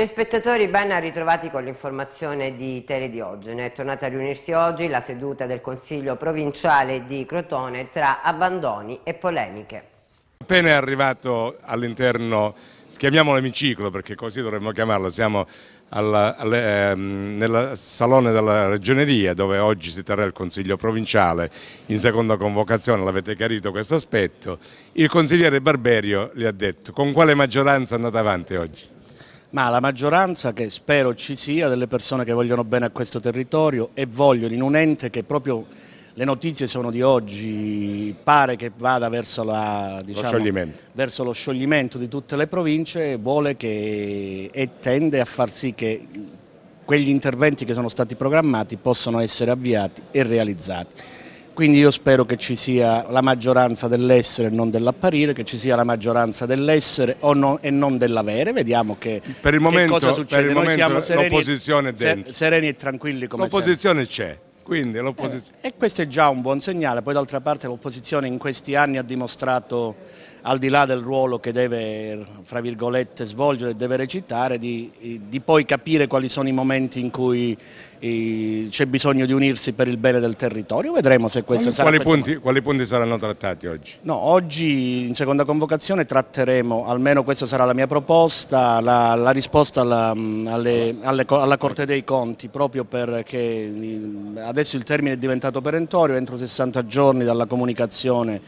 Telespettatori ben ritrovati con l'informazione di Telediogene. È tornata a riunirsi oggi la seduta del Consiglio provinciale di Crotone tra abbandoni e polemiche. Appena è arrivato all'interno, chiamiamolo emiciclo perché così dovremmo chiamarlo, siamo alla, alle, ehm, nel salone della regioneria dove oggi si terrà il consiglio provinciale in seconda convocazione, l'avete chiarito questo aspetto, il consigliere Barberio gli ha detto con quale maggioranza andate avanti oggi? ma la maggioranza che spero ci sia delle persone che vogliono bene a questo territorio e vogliono in un ente che proprio le notizie sono di oggi, pare che vada verso, la, diciamo, lo verso lo scioglimento di tutte le province, vuole che, e tende a far sì che quegli interventi che sono stati programmati possano essere avviati e realizzati. Quindi io spero che ci sia la maggioranza dell'essere e non dell'apparire, che ci sia la maggioranza dell'essere no, e non dell'avere. Vediamo che, per il momento, che cosa succede. Per il Noi siamo sereni, ser sereni e tranquilli come L'opposizione c'è. Eh, e questo è già un buon segnale, poi d'altra parte l'opposizione in questi anni ha dimostrato, al di là del ruolo che deve fra virgolette, svolgere e deve recitare, di, di poi capire quali sono i momenti in cui c'è bisogno di unirsi per il bene del territorio, vedremo se questo sarà quali punti, quali punti saranno trattati oggi? No, oggi in seconda convocazione tratteremo, almeno questa sarà la mia proposta, la, la risposta alla, mm, alle, alle, alla Corte dei Conti, proprio perché mm, adesso il termine è diventato perentorio, entro 60 giorni dalla comunicazione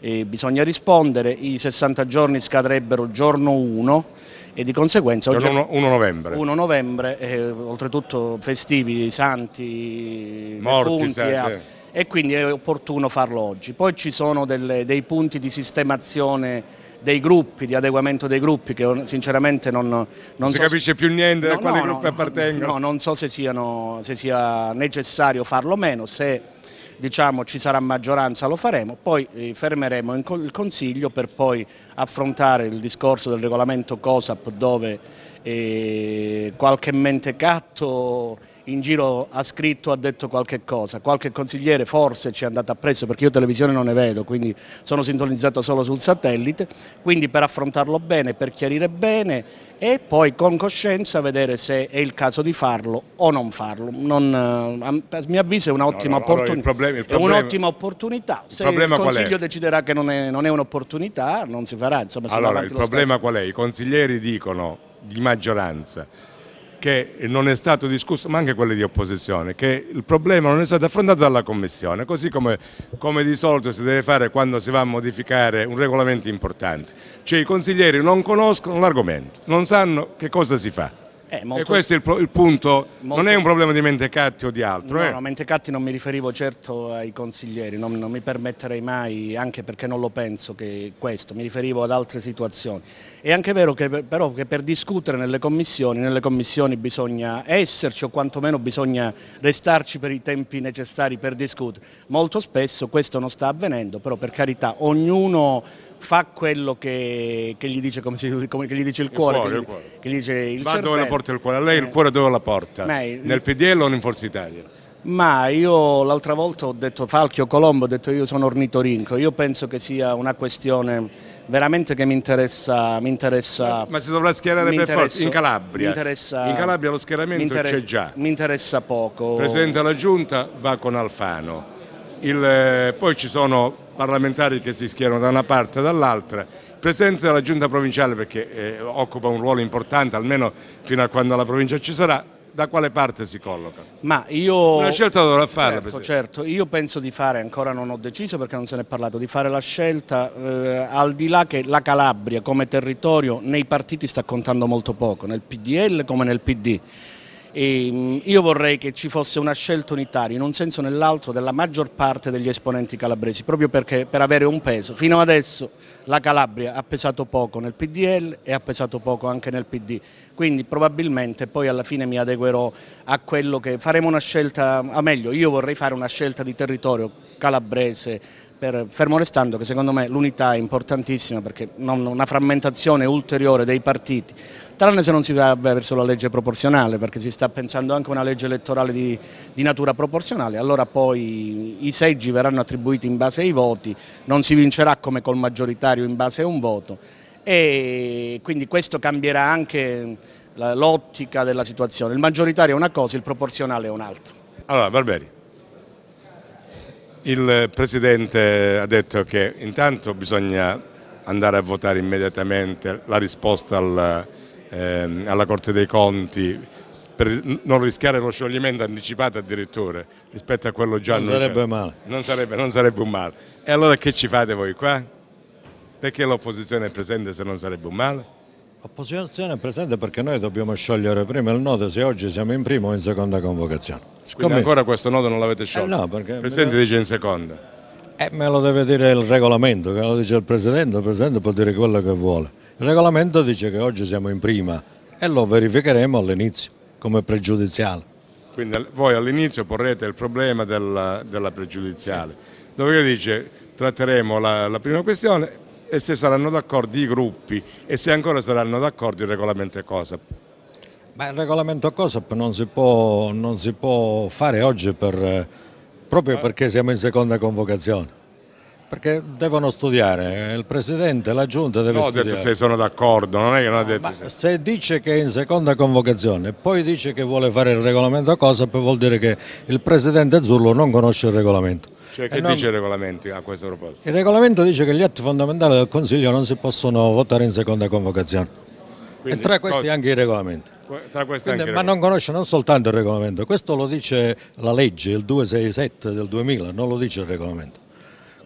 eh, bisogna rispondere, i 60 giorni scadrebbero giorno 1 e di conseguenza oggi 1 novembre, 1 novembre eh, oltretutto festivi, santi, Morti, defunti eh, e quindi è opportuno farlo oggi. Poi ci sono delle, dei punti di sistemazione dei gruppi, di adeguamento dei gruppi che sinceramente non, non, non si so capisce se... più niente no, a quali no, gruppi no, appartengono. No, non so se, siano, se sia necessario farlo o meno, se diciamo, ci sarà maggioranza lo faremo, poi eh, fermeremo il Consiglio per poi affrontare il discorso del regolamento COSAP dove eh, qualche mentecatto in giro ha scritto, ha detto qualche cosa, qualche consigliere forse ci è andato appresso perché io televisione non ne vedo, quindi sono sintonizzato solo sul satellite, quindi per affrontarlo bene, per chiarire bene e poi con coscienza vedere se è il caso di farlo o non farlo. Non, eh, a mio avviso è un'ottima no, no, opportun un opportunità, se il, il Consiglio deciderà che non è, non è un'opportunità non si farà. Insomma, allora, il problema stesso. qual è? I consiglieri dicono di maggioranza che non è stato discusso, ma anche quelle di opposizione, che il problema non è stato affrontato dalla Commissione, così come, come di solito si deve fare quando si va a modificare un regolamento importante. Cioè i consiglieri non conoscono l'argomento, non sanno che cosa si fa. Eh, molto... E questo è il, il punto, molto... non è un problema di mentecatti o di altro. No, eh. no, mentecatti non mi riferivo certo ai consiglieri, non, non, mi permetterei mai, anche perché non lo penso che questo, mi riferivo ad altre situazioni. È anche vero che però che per discutere nelle commissioni, nelle commissioni bisogna esserci o quantomeno bisogna restarci per i tempi necessari per discutere. Molto spesso questo non sta avvenendo, però per carità ognuno fa quello che, che gli dice, come si, come, che gli dice il, il cuore, che, gli, il cuore. che gli dice il Va cervello. dove la porta il cuore, a lei eh. il cuore dove la porta? Beh, Nel PDL o in Forza Italia? Ma io l'altra volta ho detto Falchio Colombo, ho detto io sono ornitorinco, io penso che sia una questione veramente che mi interessa. Mi interessa ma, si dovrà schierare per forza in Calabria. in Calabria lo schieramento c'è già. Mi interessa poco. Presidente della Giunta va con Alfano, Il, eh, poi ci sono parlamentari che si schierano da una parte e dall'altra, presenza della giunta provinciale perché eh, occupa un ruolo importante almeno fino a quando la provincia ci sarà, da quale parte si colloca? Ma io... Una scelta dovrà fare. Certo, certo, io penso di fare, ancora non ho deciso perché non se ne è parlato, di fare la scelta eh, al di là che la Calabria come territorio nei partiti sta contando molto poco, nel PDL come nel PD e ehm, io vorrei che ci fosse una scelta unitaria, in un senso o nell'altro, della maggior parte degli esponenti calabresi, proprio perché, per avere un peso. Fino adesso la Calabria ha pesato poco nel PDL e ha pesato poco anche nel PD, quindi probabilmente poi alla fine mi adeguerò a quello che faremo una scelta, a meglio, io vorrei fare una scelta di territorio calabrese per, fermo restando che secondo me l'unità è importantissima perché non una frammentazione ulteriore dei partiti, tranne se non si va verso la legge proporzionale perché si sta pensando anche a una legge elettorale di, di natura proporzionale, allora poi i seggi verranno attribuiti in base ai voti, non si vincerà come col maggioritario in base a un voto e quindi questo cambierà anche l'ottica della situazione, il maggioritario è una cosa, il proporzionale è un'altra. Allora Barberi. Il Presidente ha detto che intanto bisogna andare a votare immediatamente la risposta al, eh, alla Corte dei Conti per non rischiare lo scioglimento anticipato addirittura rispetto a quello già non sarebbe male non sarebbe, non sarebbe un male e allora che ci fate voi qua? perché l'opposizione è presente se non sarebbe un male? Opposizione presente perché noi dobbiamo sciogliere prima il nodo se oggi siamo in prima o in seconda convocazione. Siccome... ancora questo nodo non l'avete eh, sciolto? Eh no, perché... Il Presidente dice in seconda. Eh, me lo deve dire il regolamento, che lo dice il Presidente, il Presidente può dire quello che vuole. Il regolamento dice che oggi siamo in prima e lo verificheremo all'inizio come pregiudiziale. Quindi voi all'inizio porrete il problema della, della pregiudiziale, dove dice tratteremo la, la prima questione, e se saranno d'accordo i gruppi e se ancora saranno d'accordo il regolamento COSAP. Ma il regolamento COSAP non si può, non si può fare oggi per, proprio eh. perché siamo in seconda convocazione. Perché devono studiare, il Presidente, la Giunta deve no, studiare. No, ho detto se sono d'accordo, non è che non ho detto se... se. dice che è in seconda convocazione, poi dice che vuole fare il regolamento COSAP, vuol dire che il Presidente Azzurro non conosce il regolamento. Cioè, eh, che non... dice il regolamento a questo proposito? Il regolamento dice che gli atti fondamentali del Consiglio non si possono votare in seconda convocazione. Quindi, e tra questi cosa... anche i regolamenti. Quindi, anche ma non conosce non soltanto il regolamento, questo lo dice la legge, il 267 del 2000, non lo dice il regolamento.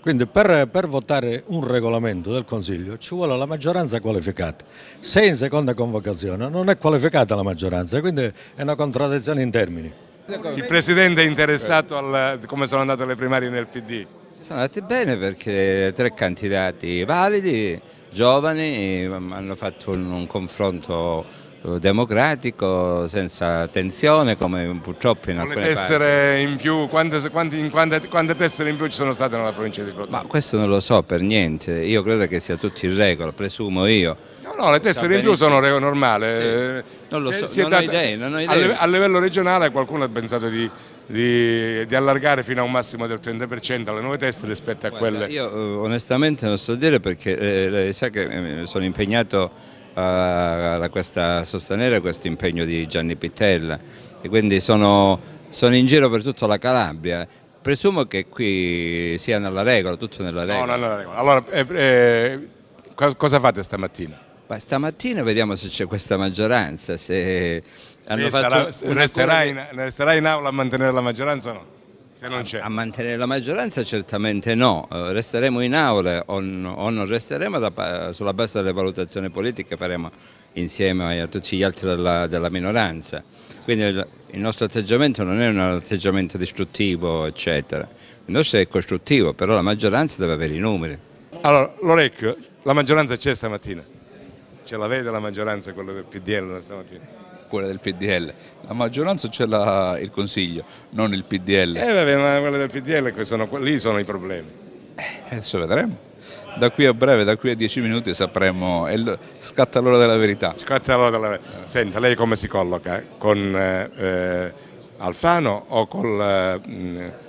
Quindi per, per, votare un regolamento del Consiglio ci vuole la maggioranza qualificata. Se in seconda convocazione non è qualificata la maggioranza, quindi è una contraddizione in termini. Il Presidente è interessato a come sono andate le primarie nel PD? Sono andate bene perché tre candidati validi, giovani, hanno fatto un confronto eh, democratico, senza tensione come purtroppo in alcune tessere in più, quante, quante, quante, quante, tessere in più ci sono state nella provincia di Crotone? Ma questo non lo so per niente, io credo che sia tutto in regola, presumo io No, no, le tessere in più sono normali. Sì. Non lo so, si, non, si ho data, idea, non ho idea. A, livello regionale qualcuno ha pensato di, di, di, allargare fino a un massimo del 30% le nuove teste rispetto a Guarda, quelle. Io eh, onestamente non so dire perché eh, sa che eh, sono impegnato a, a, questa, a sostenere questo impegno di Gianni Pittella e quindi sono, sono in giro per tutta la Calabria presumo che qui sia nella regola, tutto nella regola. No, nella regola. Allora, eh, eh, cosa fate stamattina? Ma stamattina vediamo se c'è questa maggioranza, se hanno eh, sarà, resterà, in, eh, resterà, in, aula a mantenere la maggioranza o no? Se non A, a mantenere la maggioranza certamente no, eh, resteremo in aula o, o non resteremo da, sulla base delle valutazioni politiche che faremo insieme a tutti gli altri della, della minoranza. Quindi il, il nostro atteggiamento non è un atteggiamento distruttivo, eccetera. Il nostro è costruttivo, però la maggioranza deve avere i numeri. Allora, l'orecchio, la maggioranza c'è stamattina? ce la vede la maggioranza quella del PDL stamattina? Quella del PDL, la maggioranza ce l'ha il Consiglio, non il PDL. Eh vabbè, ma quella del PDL, sono... lì sono i problemi. Eh, adesso vedremo. Da qui a breve, da qui a dieci minuti sapremo, scatta l'ora della verità. Scatta l'ora della verità. Senta, lei come si colloca? Con eh, eh Alfano o col... Eh,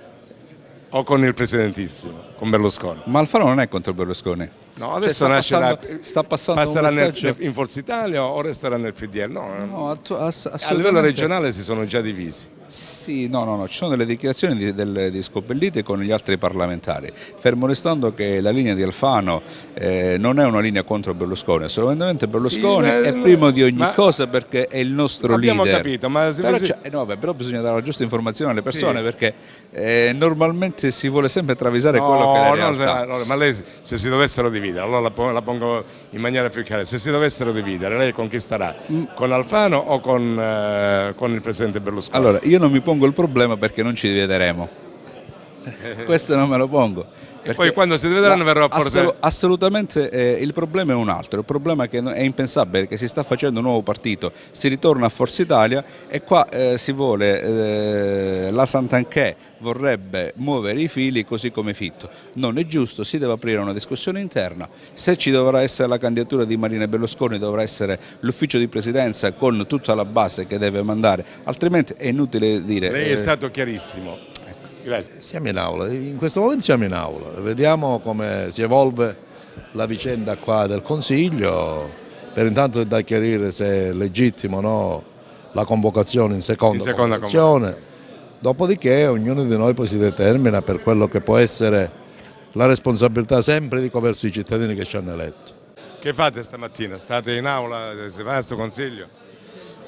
o con il presidentissimo, con Berlusconi. Ma Alfano non è contro Berlusconi. No, cioè, adesso cioè, sta nascerà, passando, sta passando passerà nel, in Forza Italia o resterà nel PDL? No, no a, a livello regionale si sono già divisi. Sì, no, no, no, ci sono delle dichiarazioni di, del, di Scopellite con gli altri parlamentari, fermo restando che la linea di Alfano eh, non è una linea contro Berlusconi, assolutamente Berlusconi sì, ma, è primo di ogni ma, cosa perché è il nostro abbiamo leader. Abbiamo capito, ma... Però, cioè, no, beh, però, bisogna dare la giusta informazione alle persone sì. perché eh, normalmente si vuole sempre travisare no, quello che è la realtà. No, ma lei se si dovessero dividere, allora la, pongo in maniera più chiara, se si dovessero dividere lei con chi starà? Mm. con Alfano o con, eh, con il Presidente Berlusconi? Allora, io non mi pongo il problema perché non ci rivedremo. Questo non me lo pongo. Perché, poi quando si vedranno verrò a portare. Assol- assolutamente eh, il problema è un altro, il problema è che è impensabile che si sta facendo un nuovo partito, si ritorna a Forza Italia e qua eh, si vuole eh, la Santanchè vorrebbe muovere i fili così come Fitto. Non è giusto, si deve aprire una discussione interna. Se ci dovrà essere la candidatura di Marina Berlusconi dovrà essere l'ufficio di presidenza con tutta la base che deve mandare, altrimenti è inutile dire. Lei è eh, stato chiarissimo Grazie. Siamo in aula, in questo momento siamo in aula, vediamo come si evolve la vicenda qua del Consiglio, per intanto è da chiarire se è legittimo o no la convocazione in seconda, in seconda convocazione. convocazione, dopodiché ognuno di noi poi si determina per quello che può essere la responsabilità sempre dico verso i cittadini che ci hanno eletto. Che fate stamattina? State in aula? Se va questo Consiglio?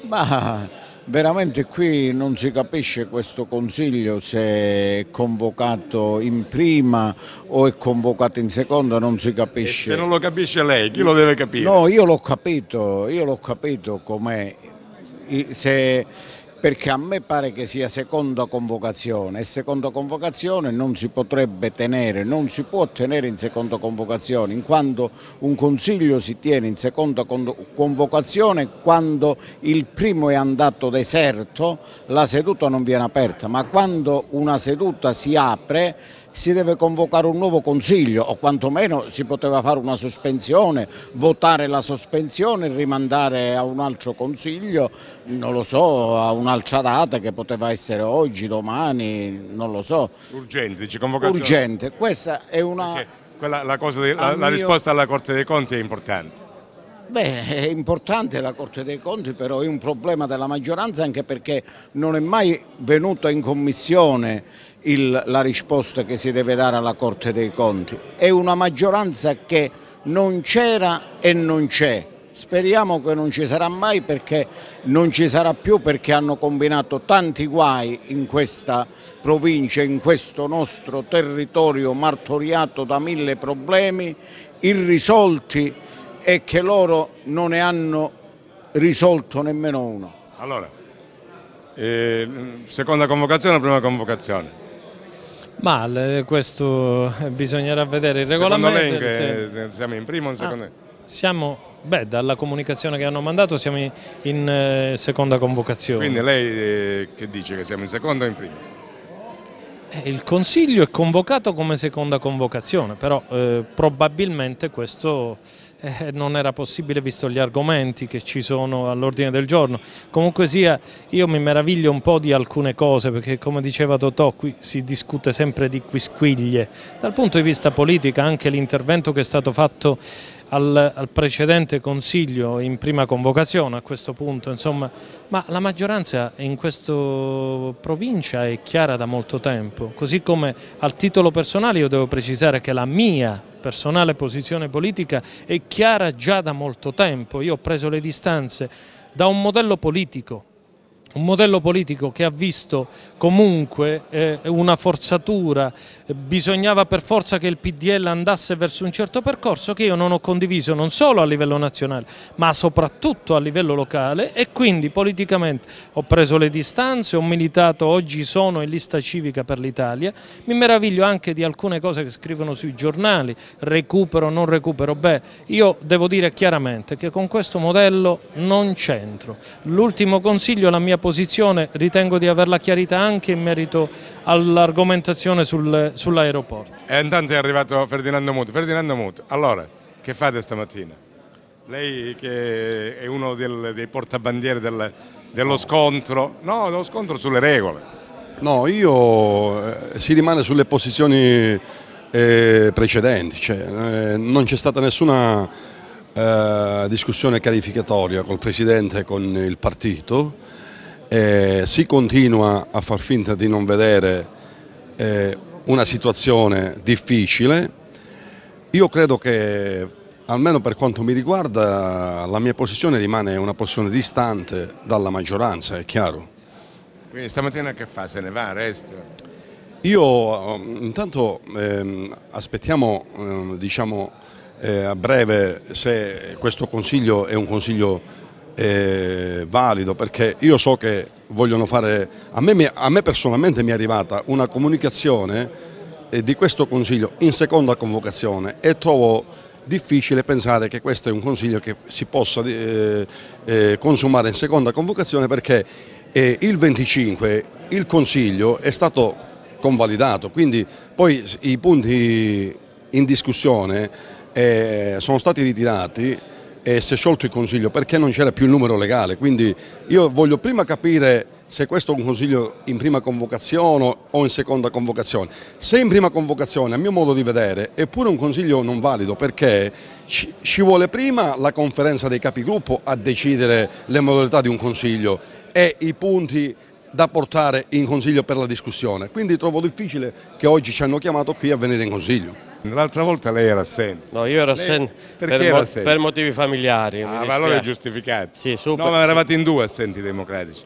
Ma veramente qui non si capisce questo consiglio se è convocato in prima o è convocato in seconda, non si capisce. E se non lo capisce lei, chi lo deve capire? No, io l'ho capito, io l'ho capito com'è. Se perché a me pare che sia seconda convocazione e seconda convocazione non si potrebbe tenere, non si può tenere in seconda convocazione in quanto un consiglio si tiene in seconda convocazione quando il primo è andato deserto la seduta non viene aperta ma quando una seduta si apre si deve convocare un nuovo consiglio o quantomeno si poteva fare una sospensione, votare la sospensione, rimandare a un altro consiglio, non lo so, a un'altra data che poteva essere oggi, domani, non lo so. Urgente, dice convocazione. Urgente, questa è una... Quella, la, de, la, mio... la risposta alla Corte dei Conti è importante. Beh, è importante la Corte dei Conti, però è un problema della maggioranza anche perché non è mai venuta in commissione il, la risposta che si deve dare alla Corte dei Conti. È una maggioranza che non c'era e non c'è. Speriamo che non ci sarà mai perché non ci sarà più perché hanno combinato tanti guai in questa provincia, in questo nostro territorio martoriato da mille problemi irrisolti e che loro non ne hanno risolto nemmeno uno. Allora, eh, seconda convocazione o prima convocazione? Ma questo bisognerà vedere il regolamento. Secondo lei se... siamo in primo o in ah, secondo? Ah, siamo, beh, dalla comunicazione che hanno mandato siamo in, in eh, seconda convocazione. Quindi lei eh, che dice che siamo in seconda o in prima? Eh, il Consiglio è convocato come seconda convocazione, però eh, probabilmente questo eh, non era possibile visto gli argomenti che ci sono all'ordine del giorno. Comunque sia, io mi meraviglio un po' di alcune cose perché come diceva Totò qui si discute sempre di quisquiglie. Dal punto di vista politico anche l'intervento che è stato fatto al, al precedente Consiglio in prima convocazione a questo punto, insomma, ma la maggioranza in questa provincia è chiara da molto tempo, così come al titolo personale io devo precisare che la mia personale posizione politica è chiara già da molto tempo, io ho preso le distanze da un modello politico un modello politico che ha visto comunque eh, una forzatura, bisognava per forza che il PDL andasse verso un certo percorso che io non ho condiviso non solo a livello nazionale ma soprattutto a livello locale e quindi politicamente ho preso le distanze, ho militato, oggi sono in lista civica per l'Italia, mi meraviglio anche di alcune cose che scrivono sui giornali, recupero, non recupero, beh io devo dire chiaramente che con questo modello non c'entro, l'ultimo consiglio la mia posizione posizione, ritengo di averla chiarita anche in merito all'argomentazione sul, sull'aeroporto. E intanto è arrivato Ferdinando Muto. Ferdinando Muto, allora, che fate stamattina? Lei che è uno del, dei portabandieri del, dello scontro, no, dello scontro sulle regole. No, io eh, si rimane sulle posizioni eh, precedenti, cioè, eh, non c'è stata nessuna eh, discussione calificatoria col Presidente e con il partito eh, si continua a far finta di non vedere eh, una situazione difficile. Io credo che, almeno per quanto mi riguarda, la mia posizione rimane una posizione distante dalla maggioranza, è chiaro. Quindi stamattina che fa? Se ne va? Resta? Io ehm, intanto ehm, aspettiamo ehm, diciamo, eh, a breve se questo consiglio è un consiglio eh, valido perché io so che vogliono fare, a me, a me personalmente mi è arrivata una comunicazione eh, di questo Consiglio in seconda convocazione e trovo difficile pensare che questo è un Consiglio che si possa eh, eh, consumare in seconda convocazione perché eh, il 25 il Consiglio è stato convalidato, quindi poi i punti in discussione eh, sono stati ritirati e si è sciolto il Consiglio perché non c'era più il numero legale, quindi io voglio prima capire se questo è un Consiglio in prima convocazione o in seconda convocazione. Se in prima convocazione, a mio modo di vedere, è pure un Consiglio non valido perché ci, ci vuole prima la conferenza dei capigruppo a decidere le modalità di un Consiglio e i punti da portare in Consiglio per la discussione, quindi trovo difficile che oggi ci hanno chiamato qui a venire in Consiglio. L'altra volta lei era assente. No, io ero assente, perché per, era assente? per motivi familiari. Ah, ma allora è giustificato. Sì, super, no, ma eravate in due assenti democratici.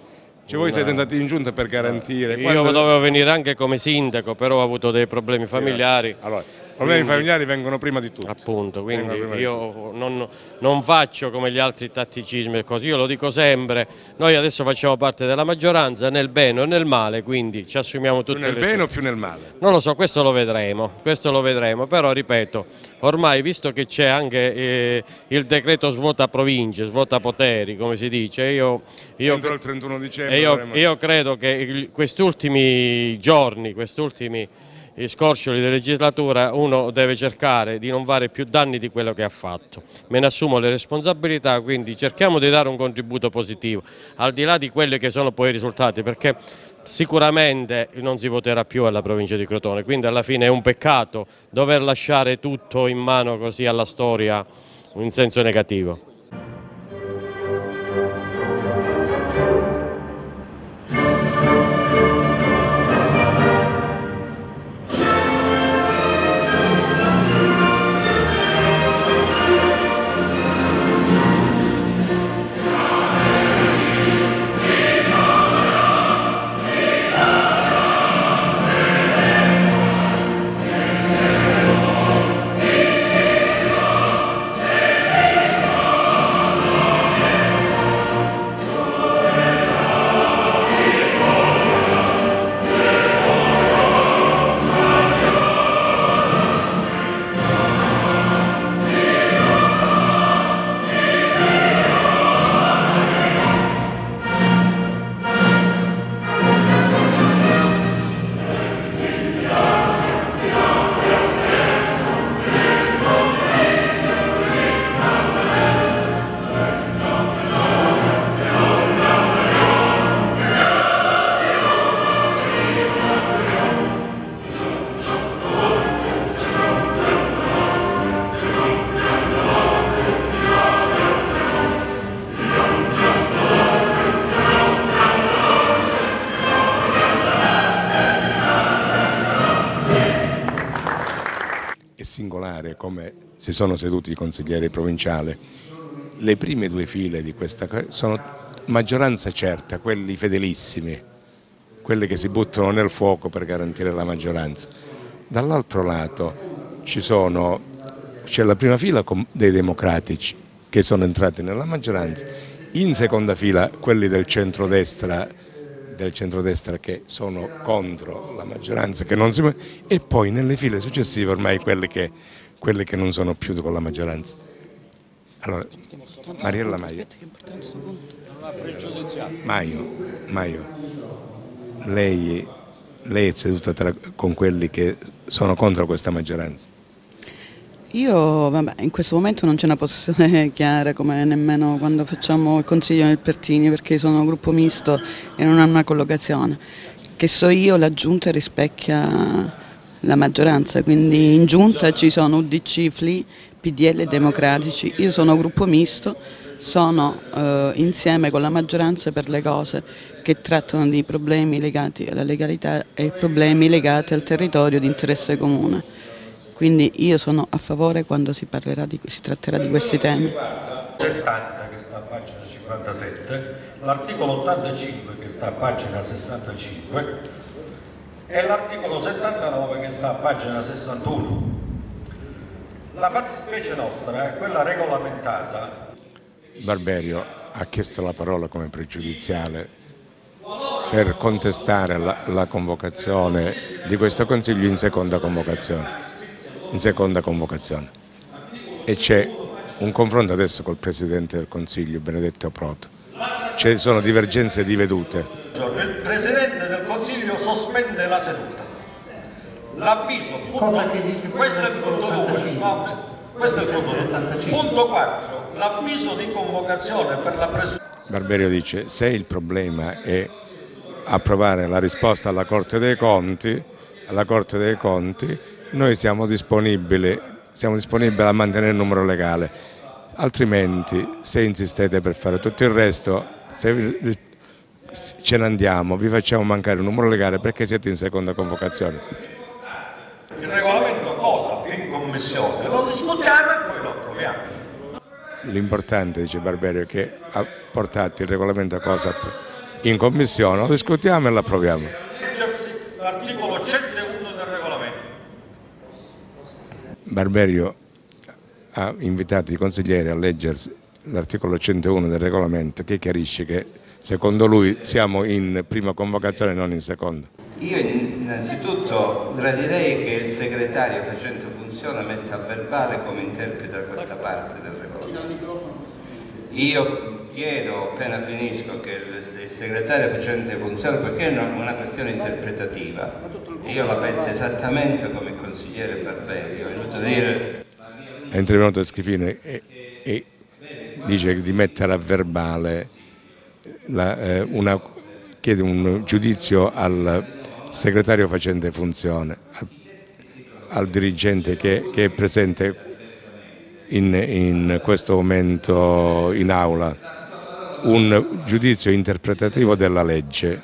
Cioè voi siete andati in giunta per garantire... Io Quando... dovevo venire anche come sindaco, però ho avuto dei problemi familiari. Sì, allora, problemi quindi, familiari vengono prima di tutto. Appunto, quindi io non, non, faccio come gli altri tatticismi e così, io lo dico sempre, noi adesso facciamo parte della maggioranza nel bene o nel male, quindi ci assumiamo tutti. più nel bene o più nel male? Non lo so, questo lo vedremo, questo lo vedremo, però ripeto, ormai visto che c'è anche eh, il decreto svuota province, svuota poteri, come si dice, io, io, io, io credo che questi ultimi giorni, questi ultimi scorcioli di legislatura uno deve cercare di non fare più danni di quello che ha fatto. Me ne assumo le responsabilità, quindi cerchiamo di dare un contributo positivo, al di là di quelli che sono poi i risultati, perché sicuramente non si voterà più alla provincia di Crotone, quindi alla fine è un peccato dover lasciare tutto in mano così alla storia in senso negativo. si sono seduti i consiglieri provinciali, le prime due file di questa sono maggioranza certa, quelli fedelissimi, quelli che si buttano nel fuoco per garantire la maggioranza. Dall'altro lato c'è la prima fila dei democratici che sono entrati nella maggioranza, in seconda fila quelli del centrodestra, del centrodestra che sono contro la maggioranza che non si, e poi nelle file successive ormai quelli che quelle che non sono più con la maggioranza. Allora, Mariella Maio. Maio, Maio, lei, lei è seduta tra, con quelli che sono contro questa maggioranza? Io, vabbè, in questo momento non c'è una posizione chiara come nemmeno quando facciamo il consiglio nel Pertini perché sono un gruppo misto e non hanno una collocazione. Che so io, la giunta rispecchia la maggioranza, quindi in giunta ci sono UDC, FLI, PDL democratici, io sono gruppo misto, sono eh, insieme con la maggioranza per le cose che trattano di problemi legati alla legalità e problemi legati al territorio di interesse comune. Quindi io sono a favore quando si, di, si tratterà di questi temi. 70 che sta a pagina 57, l'articolo 85 che sta a pagina 65 è l'articolo 79 che sta a pagina 61. La fattispecie nostra è quella regolamentata. Barberio ha chiesto la parola come pregiudiziale per contestare la, la convocazione di questo Consiglio in seconda convocazione. In seconda convocazione. E c'è un confronto adesso col Presidente del Consiglio, Benedetto Proto. Ci sono divergenze di vedute. Il Presidente l'avviso, questo è il punto 2, questo è il punto 2. Punto 4, l'avviso di convocazione per la presunzione. Barberio dice, se il problema è approvare la risposta alla Corte dei Conti, alla Corte dei Conti noi siamo disponibili, siamo disponibili a mantenere il numero legale, altrimenti se insistete per fare tutto il resto, se ce ne andiamo, vi facciamo mancare il numero legale perché siete in seconda convocazione il regolamento cosa in commissione, lo discutiamo e poi lo approviamo. L'importante, dice Barberio, è che ha portato il regolamento COSAP in commissione, lo discutiamo e lo approviamo. L'articolo 101 del regolamento. Barberio ha invitato i consiglieri a leggersi l'articolo 101 del regolamento che chiarisce che secondo lui siamo in prima convocazione e non in seconda. Io innanzitutto gradirei che il segretario facendo funzione metta a verbale come interpreta questa parte del report. Io chiedo appena finisco che il segretario facente funzione perché è una questione interpretativa io la penso esattamente come il consigliere Barberio è a dire è intervenuto Schifino e, e dice di mettere a verbale la, eh, una, chiede un giudizio al segretario facente funzione, al, al dirigente che, che, è presente in, in questo momento in aula un giudizio interpretativo della legge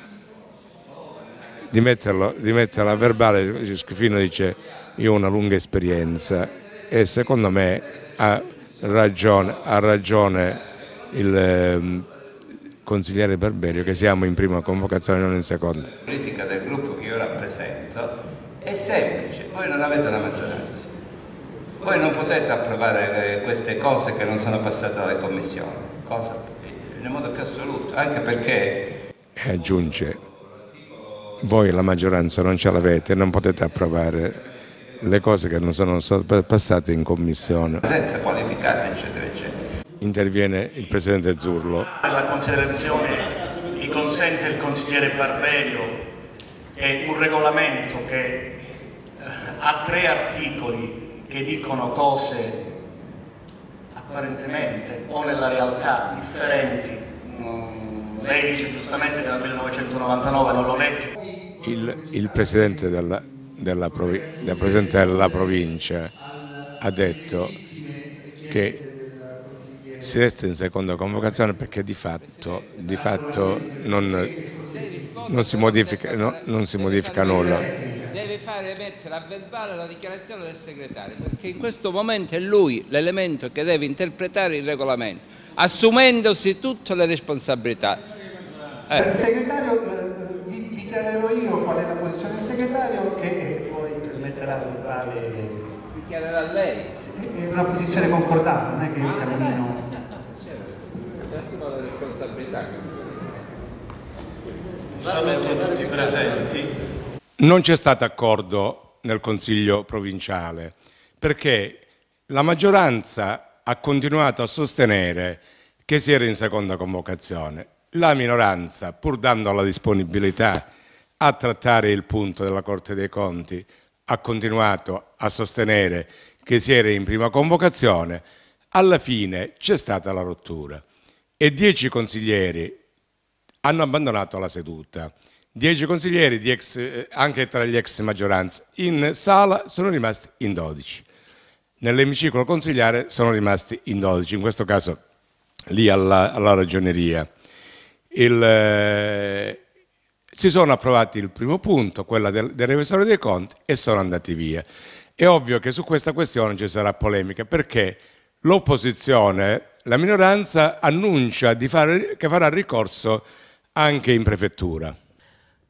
di, metterlo, di metterla a verbale, Schifino dice io ho una lunga esperienza e secondo me ha ragione, ha ragione il ehm, consigliere Barberio che siamo in prima convocazione e non in seconda. La politica del gruppo che io rappresento è semplice, voi non avete la maggioranza. Voi non potete approvare eh, queste cose che non sono passate alle commissioni, cosa in eh, modo più assoluto, anche perché... E aggiunge, voi la maggioranza non ce l'avete, non potete approvare le cose che non sono passate in commissione. presenza qualificata eccetera interviene il Presidente Zurlo. La considerazione mi consente il consigliere Barberio è un regolamento che eh, ha tre articoli che dicono cose apparentemente o nella realtà differenti. Mm, lei dice giustamente che dal 1999 non lo legge. Il, il Presidente della, della, provi, della, Presidente della provincia ha detto che si resta in seconda convocazione perché di fatto, di fatto non, non, si modifica, no, non, si modifica, nulla. Deve fare mettere a verbale la dichiarazione del segretario perché in questo momento è lui l'elemento che deve interpretare il regolamento assumendosi tutte le responsabilità. Eh. Per segretario eh, dichiarerò io qual è la posizione del segretario che poi metterà a verbale dichiarerà lei. È una posizione concordata, non è che io cammino esercitano la responsabilità. saluto tutti i presenti. Non c'è stato accordo nel Consiglio provinciale perché la maggioranza ha continuato a sostenere che si era in seconda convocazione. La minoranza, pur dando la disponibilità a trattare il punto della Corte dei Conti, ha continuato a sostenere che si era in prima convocazione, alla fine c'è stata la rottura e dieci consiglieri hanno abbandonato la seduta. Dieci consiglieri, di ex, eh, anche tra gli ex maggioranza, in sala sono rimasti in dodici. Nell'emiciclo consigliare sono rimasti in dodici, in questo caso lì alla, alla ragioneria. Il, eh, si sono approvati il primo punto, quello del, del revisore dei conti, e sono andati via. È ovvio che su questa questione ci sarà polemica perché l'opposizione la minoranza annuncia fare, che farà ricorso anche in prefettura.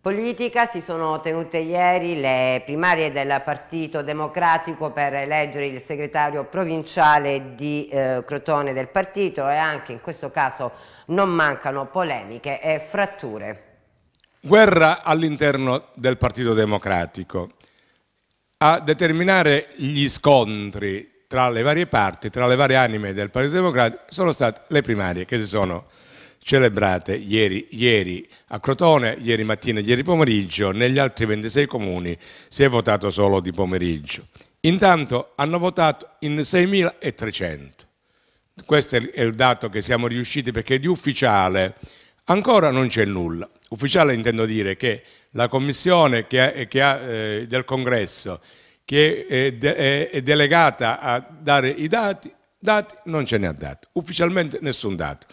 Politica si sono tenute ieri le primarie del Partito Democratico per eleggere il segretario provinciale di eh, Crotone del partito e anche in questo caso non mancano polemiche e fratture. Guerra all'interno del Partito Democratico. A determinare gli scontri tra le varie parti, tra le varie anime del Partito Democratico, sono state le primarie che si sono celebrate ieri, ieri a Crotone, ieri mattina e ieri pomeriggio, negli altri 26 comuni si è votato solo di pomeriggio. Intanto hanno votato in 6.300. Questo è il dato che siamo riusciti perché di ufficiale ancora non c'è nulla. Ufficiale intendo dire che la commissione che ha, che ha, eh, del congresso che è, de è delegata a dare i dati, dati non ce ne ha dato, ufficialmente nessun dato.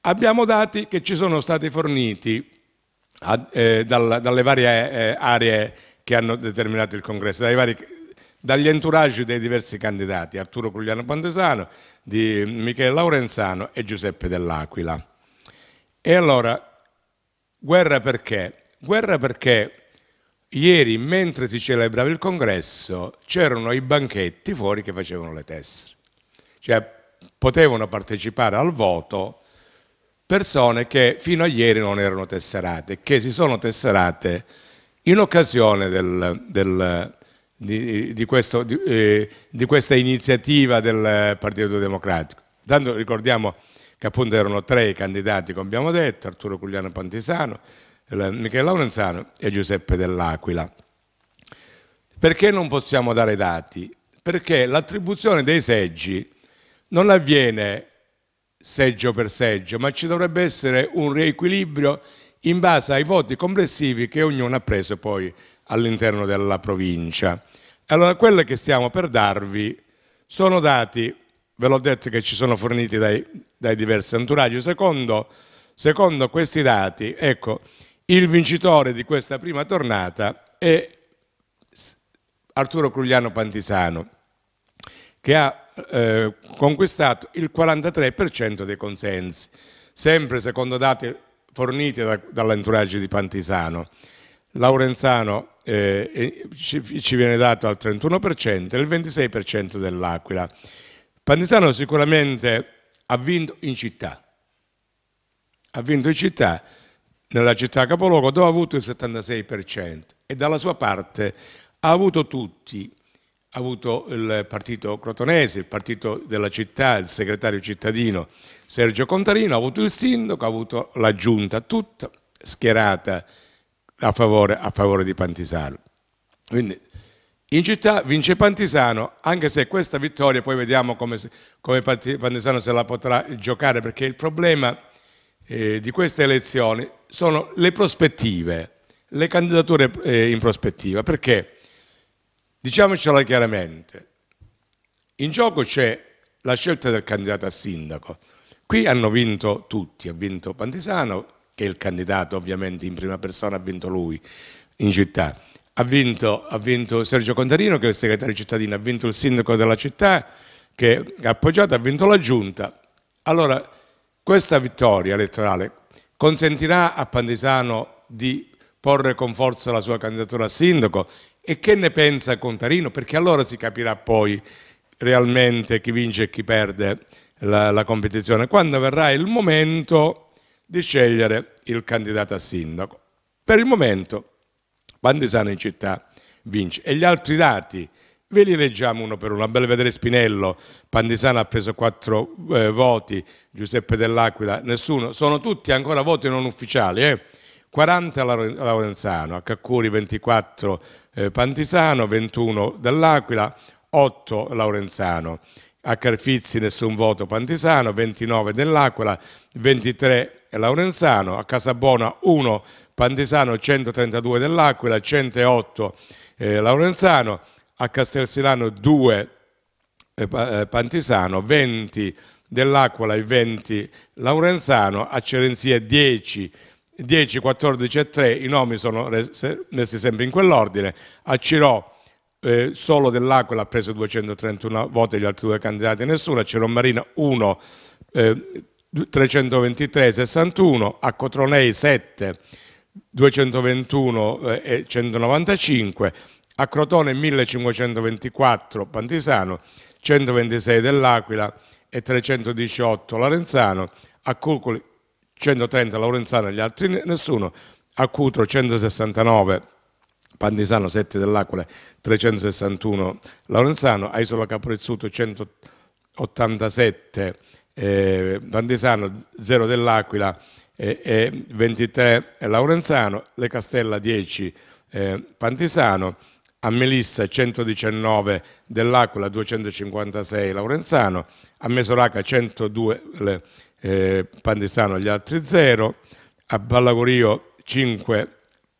Abbiamo dati che ci sono stati forniti a, eh, dalla, dalle varie eh, aree che hanno determinato il congresso, vari, dagli entourage dei diversi candidati, Arturo Cugliano Pandesano, di Michele Laurenzano e Giuseppe Dell'Aquila. E allora, guerra perché? Guerra perché Ieri, mentre si celebrava il congresso, c'erano i banchetti fuori che facevano le tessere. Cioè, potevano partecipare al voto persone che fino a ieri non erano tesserate, che si sono tesserate in occasione del, del, di, di, questo, di, eh, di questa iniziativa del Partito Democratico. Tanto ricordiamo che appunto erano tre i candidati, come abbiamo detto, Arturo Cugliano Pantisano, Michele Laurenzano e Giuseppe Dell'Aquila. Perché non possiamo dare dati? Perché l'attribuzione dei seggi non avviene seggio per seggio, ma ci dovrebbe essere un riequilibrio in base ai voti complessivi che ognuno ha preso poi all'interno della provincia. Allora, quelle che stiamo per darvi sono dati, ve l'ho detto che ci sono forniti dai, dai diversi entourage, secondo, secondo questi dati, ecco, il vincitore di questa prima tornata è Arturo Crugliano Pantisano, che ha eh, conquistato il 43% dei consensi, sempre secondo dati forniti da, dall'entourage di Pantisano. Laurenzano eh, ci, ci, viene dato al 31% e il 26% dell'Aquila. Pantisano sicuramente ha vinto in città, ha vinto in città nella città capoluogo dove ha avuto il 76% e dalla sua parte ha avuto tutti, ha avuto il partito crotonese, il partito della città, il segretario cittadino Sergio Contarino, ha avuto il sindaco, ha avuto la giunta, tutta schierata a favore, a favore di Pantisano. Quindi in città vince Pantisano, anche se questa vittoria poi vediamo come, come Pantisano se la potrà giocare, perché il problema eh, di queste elezioni sono le prospettive, le candidature eh, in prospettiva, perché diciamocela chiaramente, in gioco c'è la scelta del candidato a sindaco. Qui hanno vinto tutti, ha vinto Pantesano, che è il candidato ovviamente in prima persona, ha vinto lui in città. Ha vinto, ha vinto Sergio Contarino, che è il segretario cittadino, ha vinto il sindaco della città, che ha appoggiato, ha vinto la giunta. Allora, questa vittoria elettorale consentirà a Pandesano di porre con forza la sua candidatura a sindaco e che ne pensa Contarino? Perché allora si capirà poi realmente chi vince e chi perde la, la competizione, quando verrà il momento di scegliere il candidato a sindaco. Per il momento Pandesano in città vince e gli altri dati Ve li leggiamo uno per uno. A Belvedere Spinello, Pandisana ha preso quattro eh, voti, Giuseppe Dell'Aquila, nessuno. Sono tutti ancora voti non ufficiali. Eh? 40 Laurenzano, a Caccuri 24 eh, Pantisano, 21 Dell'Aquila, 8 Laurenzano, a Carfizzi nessun voto Pantisano, 29 Dell'Aquila, 23 Laurenzano, a Casabona 1 Pantisano, 132 Dell'Aquila, 108 eh, Laurenzano, a Castelsilano 2 eh, eh, Pantisano, 20 dell'Aquila e 20 Laurenzano, a Cerenzia 10 10, 14 e 3, i nomi sono messi sempre in quell'ordine. A Cirò eh, solo dell'Aquila ha preso 231 voti, gli altri due candidati nessuno. A Cirò Marina 1, eh, 323, 61. A Cotronei 7, 221 eh, e eh, 195 a Crotone 1524 Pantisano, 126 dell'Aquila e 318 Larenzano, a Culcoli 130 Laurenzano e gli altri nessuno, a Cutro 169 Pantisano, 7 dell'Aquila, 361 Laurenzano, a Isola Caprizzuto 187 eh, Pantisano, 0 dell'Aquila eh, e eh, 23 Laurenzano, Le Castella 10 eh, Pantisano, a Melissa 119 dell'Aquila 256 Laurenzano, a Mesoraca 102 eh, Pandesano gli altri 0, a Ballagorio 5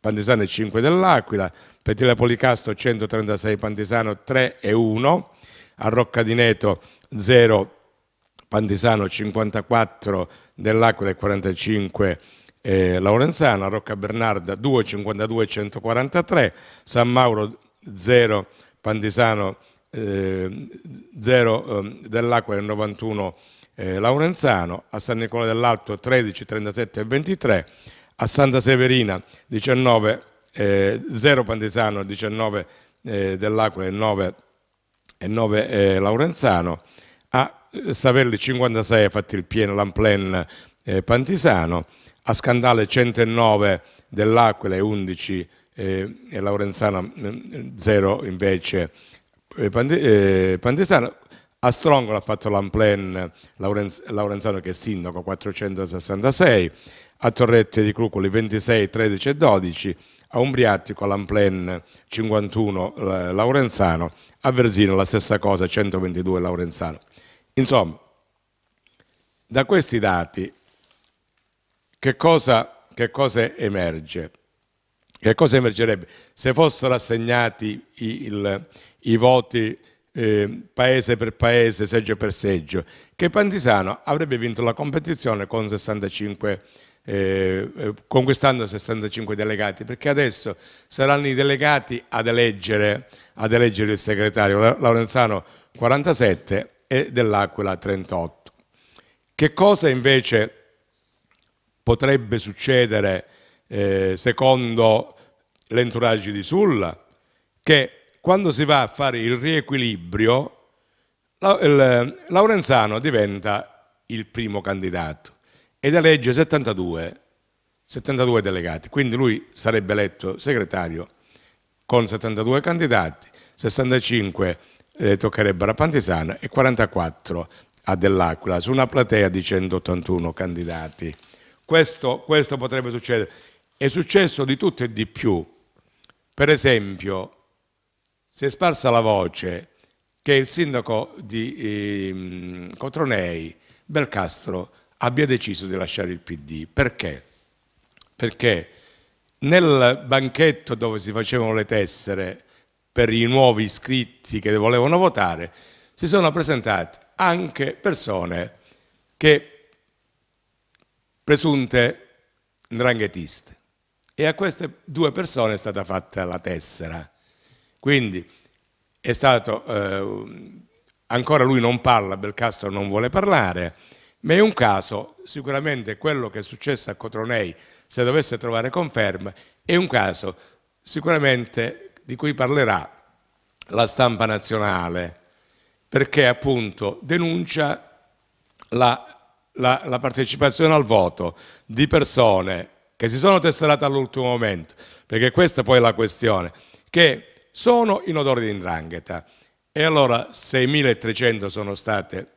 Pandesano e 5 dell'Aquila, Petile Policasto 136 Pandesano 3 e 1, a Rocca di Neto 0 Pandesano 54 dell'Aquila e 45 eh, a Rocca Bernarda 252 52, 143, San Mauro 0 Pantisano, 0 eh, ehm, dell'Acqua del 91 eh, Laurenzano, a San Nicola dell'Alto 13, 37 e 23, a Santa Severina 19, eh, 0 19 eh, dell'Aquila e 9, e 9 Laurenzano, a eh, Savelli 56 fatti il pieno Lamplen eh, Pantisano, a Scandale 109 dell'Aquila e 11 Laurenzano, eh, Laurenzana, mm, zero invece Pande, Pandesano. A Strongola ha fatto l'Amplen Laurenz, Laurenzano che è sindaco 466, a Torrette di Crucoli 26, 13 e 12, a Umbriattico l'Amplen 51 eh, Laurenzano, a Verzino la stessa cosa 122 Laurenzano. Insomma, da questi dati che cosa, che cosa emerge? Che cosa emergerebbe? Se fossero assegnati i, il, i voti eh, paese per paese, seggio per seggio, che Pantisano avrebbe vinto la competizione con 65, eh, eh, conquistando 65 delegati, perché adesso saranno i delegati ad eleggere, ad eleggere il segretario, Laurenzano 47 e dell'Aquila 38. Che cosa invece potrebbe succedere eh, secondo l'entourage di Sulla, che quando si va a fare il riequilibrio, Laurenzano diventa il primo candidato ed elegge 72, 72 delegati, quindi lui sarebbe eletto segretario con 72 candidati, 65 eh, toccherebbero a Pantisana e 44 a Dell'Aquila, su una platea di 181 candidati. Questo, questo potrebbe succedere. È successo di tutto e di più. Per esempio, si è sparsa la voce che il sindaco di eh, Cotronei, Belcastro, abbia deciso di lasciare il PD. Perché? Perché nel banchetto dove si facevano le tessere per i nuovi iscritti che volevano votare, si sono presentate anche persone che presunte dranghetiste e a queste due persone è stata fatta la tessera. Quindi è stato, eh, ancora lui non parla, Belcastro non vuole parlare, ma è un caso, sicuramente quello che è successo a Cotronei, se dovesse trovare conferma, è un caso sicuramente di cui parlerà la stampa nazionale, perché appunto denuncia la, la, la partecipazione al voto di persone che si sono tesserate all'ultimo momento, perché questa poi è la questione, che sono in odore di indrangheta. E allora 6.300 sono state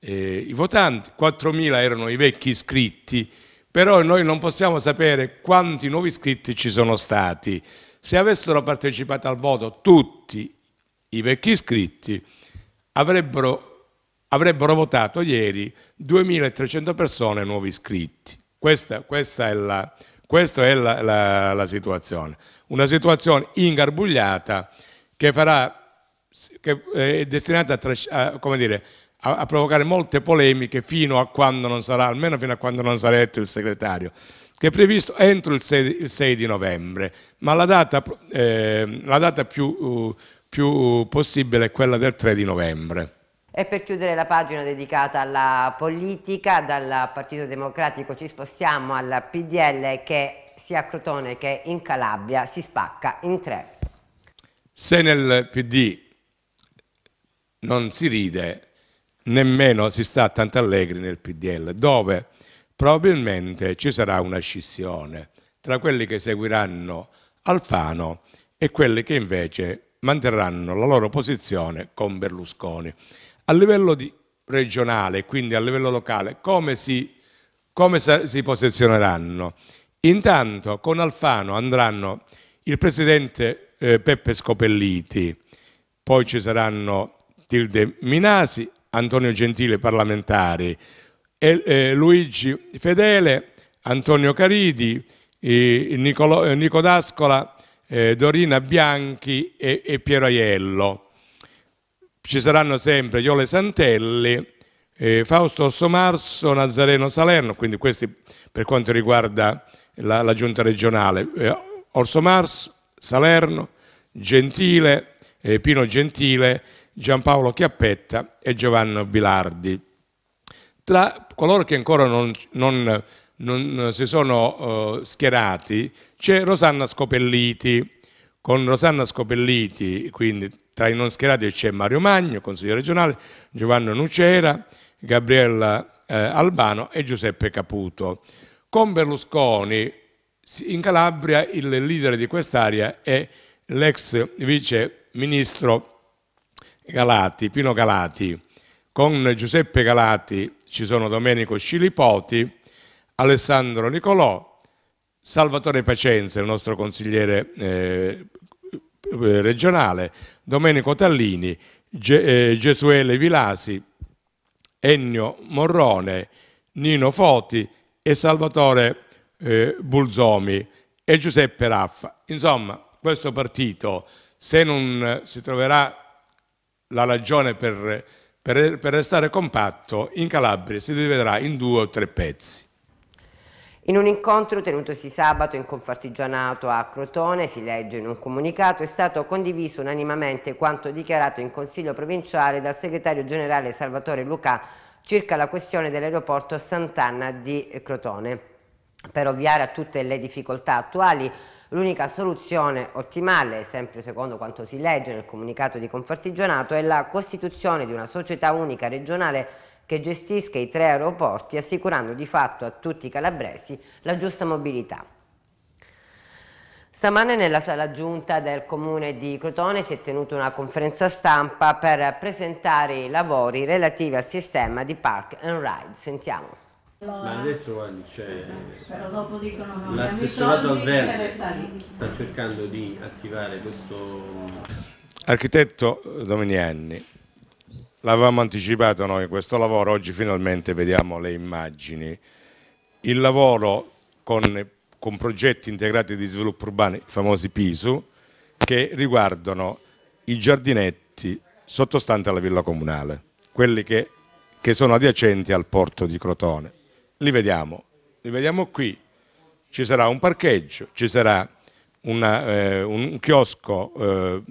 eh, i votanti, 4.000 erano i vecchi iscritti, però noi non possiamo sapere quanti nuovi iscritti ci sono stati. Se avessero partecipato al voto tutti i vecchi iscritti, avrebbero, avrebbero votato ieri 2.300 persone nuovi iscritti. Questa, questa è la, questa è la, la, la situazione. Una situazione ingarbugliata che, farà, che eh, è destinata a, a, dire, a, a, provocare molte polemiche fino a quando non sarà, almeno fino a quando non sarà eletto il segretario, che è previsto entro il 6, il 6 di novembre, ma la data, eh, la data più, più possibile è quella del 3 di novembre. E per chiudere la pagina dedicata alla politica, dal Partito Democratico ci spostiamo al PDL che sia a Crotone che in Calabria si spacca in tre. Se nel PD non si ride, nemmeno si sta tanto allegri nel PDL, dove probabilmente ci sarà una scissione tra quelli che seguiranno Alfano e quelli che invece manterranno la loro posizione con Berlusconi. A livello di, regionale, quindi a livello locale, come si, come si posizioneranno? Intanto con Alfano andranno il presidente eh, Peppe Scopelliti, poi ci saranno Tilde Minasi, Antonio Gentile parlamentari, e, eh, Luigi Fedele, Antonio Caridi, eh, Nicolo, Nico D'Ascola, eh, Dorina Bianchi e, e Piero Aiello ci saranno sempre Iole Santelli, eh, Fausto Ossomarso, Nazareno Salerno, quindi questi per quanto riguarda la, la giunta regionale, eh, Orsomarso, Salerno, Gentile, eh, Pino Gentile, Giampaolo Chiappetta e Giovanni Bilardi. Tra coloro che ancora non, non, non si sono eh, schierati c'è Rosanna Scopelliti, con Rosanna Scopelliti, quindi tra i non schierati c'è Mario Magno, consigliere regionale, Giovanni Nucera, Gabriella eh, Albano e Giuseppe Caputo. Con Berlusconi in Calabria il leader di quest'area è l'ex vice ministro Galati, Pino Galati. Con Giuseppe Galati ci sono Domenico Scilipoti, Alessandro Nicolò, Salvatore Pacenza, il nostro consigliere eh, eh, regionale, Domenico Tallini, Ge eh, Gesuele Vilasi, Ennio Morrone, Nino Foti e Salvatore eh, Bulzomi e Giuseppe Raffa. Insomma, questo partito, se non si troverà la ragione per, per, per restare compatto, in Calabria si dividerà in due o tre pezzi. In un incontro tenutosi sabato in Confartigianato a Crotone, si legge in un comunicato, è stato condiviso unanimamente quanto dichiarato in Consiglio provinciale dal segretario generale Salvatore Lucà circa la questione dell'aeroporto Sant'Anna di Crotone. Per ovviare a tutte le difficoltà attuali, l'unica soluzione ottimale, sempre secondo quanto si legge nel comunicato di Confartigianato, è la costituzione di una società unica regionale che gestisca i tre aeroporti assicurando di fatto a tutti i calabresi la giusta mobilità. Stamane nella sala giunta del comune di Crotone si è tenuta una conferenza stampa per presentare i lavori relativi al sistema di Park and Ride. Sentiamo. Ma adesso guardi, cioè, l'assessorato al verde sta cercando di attivare questo... Architetto Dominianni, L'avevamo anticipato noi questo lavoro, oggi finalmente vediamo le immagini. Il lavoro con, con progetti integrati di sviluppo urbano, i famosi PISU, che riguardano i giardinetti sottostanti alla villa comunale, quelli che, che sono adiacenti al porto di Crotone. Li vediamo, li vediamo qui. Ci sarà un parcheggio, ci sarà una, eh, un chiosco eh,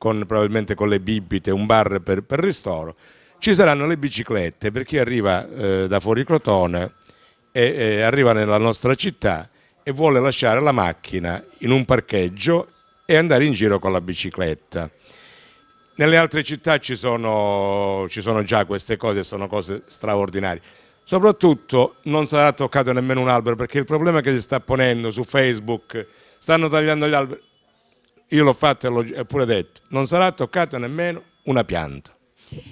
con, probabilmente con le bibite, un bar per, per ristoro. Ci saranno le biciclette per chi arriva eh, da fuori Crotone e eh, arriva nella nostra città e vuole lasciare la macchina in un parcheggio e andare in giro con la bicicletta. Nelle altre città ci sono, ci sono già queste cose, sono cose straordinarie. Soprattutto non sarà toccato nemmeno un albero perché il problema che si sta ponendo su Facebook, stanno tagliando gli alberi, io l'ho fatto e l'ho pure detto, non sarà toccata nemmeno una pianta.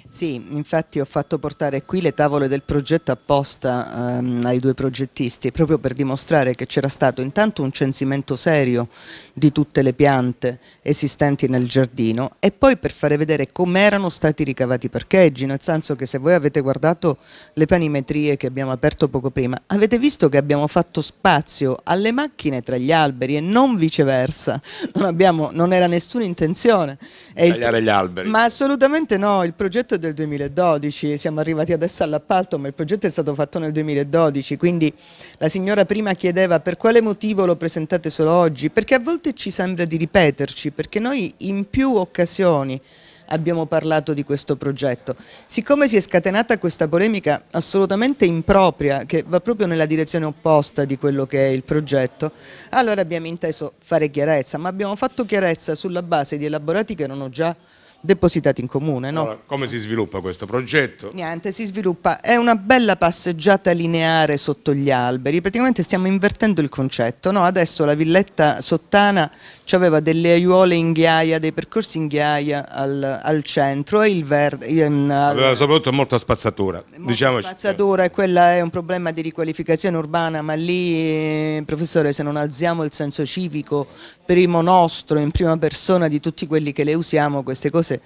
Sì, infatti ho fatto portare qui le tavole del progetto apposta ehm, ai due progettisti, proprio per dimostrare che c'era stato intanto un censimento serio di tutte le piante esistenti nel giardino e poi per fare vedere come erano stati ricavati i parcheggi, nel senso che se voi avete guardato le panimetrie che abbiamo aperto poco prima, avete visto che abbiamo fatto spazio alle macchine tra gli alberi e non viceversa, non, abbiamo, non era nessuna intenzione. Tagliare gli alberi. Ma assolutamente no, il progetto progetto è del 2012, siamo arrivati adesso all'appalto, ma il progetto è stato fatto nel 2012, quindi la signora prima chiedeva per quale motivo lo presentate solo oggi, perché a volte ci sembra di ripeterci, perché noi in più occasioni abbiamo parlato di questo progetto. Siccome si è scatenata questa polemica assolutamente impropria, che va proprio nella direzione opposta di quello che è il progetto, allora abbiamo inteso fare chiarezza, ma abbiamo fatto chiarezza sulla base di elaborati che erano già depositati in comune. No? Allora, come si sviluppa questo progetto? Niente, si sviluppa, è una bella passeggiata lineare sotto gli alberi, praticamente stiamo invertendo il concetto, no? adesso la villetta sottana aveva delle aiuole in ghiaia, dei percorsi in ghiaia al, al centro e il verde... Ehm, al... Aveva soprattutto molta spazzatura, molta diciamoci. spazzatura e quella è un problema di riqualificazione urbana, ma lì, eh, professore, se non alziamo il senso civico primo nostro, in prima persona di tutti quelli che le usiamo, queste cose cose,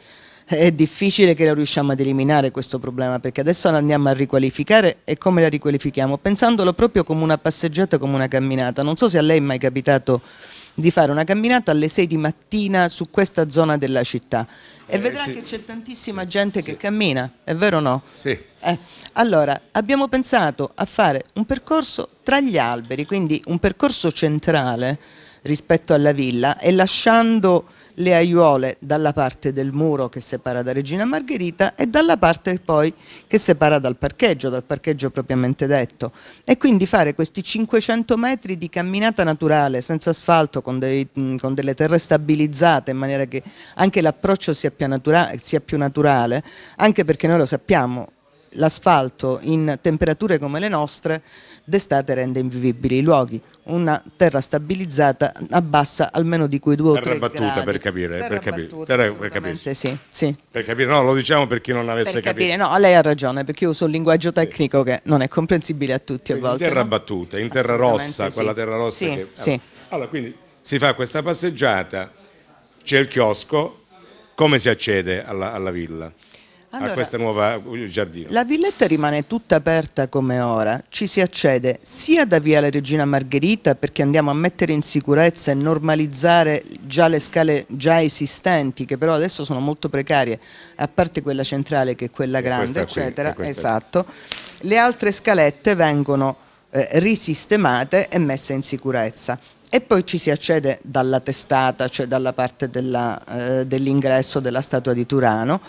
è difficile che lo riusciamo ad eliminare questo problema, perché adesso la andiamo a riqualificare e come la riqualifichiamo? Pensandolo proprio come una passeggiata, come una camminata. Non so se a lei è mai capitato di fare una camminata alle 6 di mattina su questa zona della città e eh, vedrà sì. che c'è tantissima gente sì. che cammina, è vero o no? Sì. Eh, allora, abbiamo pensato a fare un percorso tra gli alberi, quindi un percorso centrale rispetto alla villa e lasciando le aiuole dalla parte del muro che separa da Regina Margherita e dalla parte poi che separa dal parcheggio, dal parcheggio propriamente detto. E quindi fare questi 500 metri di camminata naturale, senza asfalto, con, dei, con delle terre stabilizzate, in maniera che anche l'approccio sia, sia più naturale, anche perché noi lo sappiamo, l'asfalto in temperature come le nostre d'estate rende invivibili i luoghi. Una terra stabilizzata abbassa almeno di quei due o terra tre battuta, gradi. Per capire, terra per capire, battuta terra, per capire. Sì, sì. Per capire, no, lo diciamo per chi non avesse per capire, capito. No, lei ha ragione, perché io uso un linguaggio tecnico sì. che non è comprensibile a tutti quindi a volte. In terra no? battuta, in terra rossa, sì. quella terra rossa. Sì, che, allora. allora, quindi si fa questa passeggiata, c'è il chiosco, come si accede alla, alla villa? allora, a questa nuova uh, giardino? La villetta rimane tutta aperta come ora, ci si accede sia da via la Regina Margherita perché andiamo a mettere in sicurezza e normalizzare già le scale già esistenti che però adesso sono molto precarie, a parte quella centrale che è quella grande, è qui, eccetera, è esatto. Le altre scalette vengono eh, risistemate e messe in sicurezza e poi ci si accede dalla testata, cioè dalla parte eh, dell'ingresso eh, dell della statua di Turano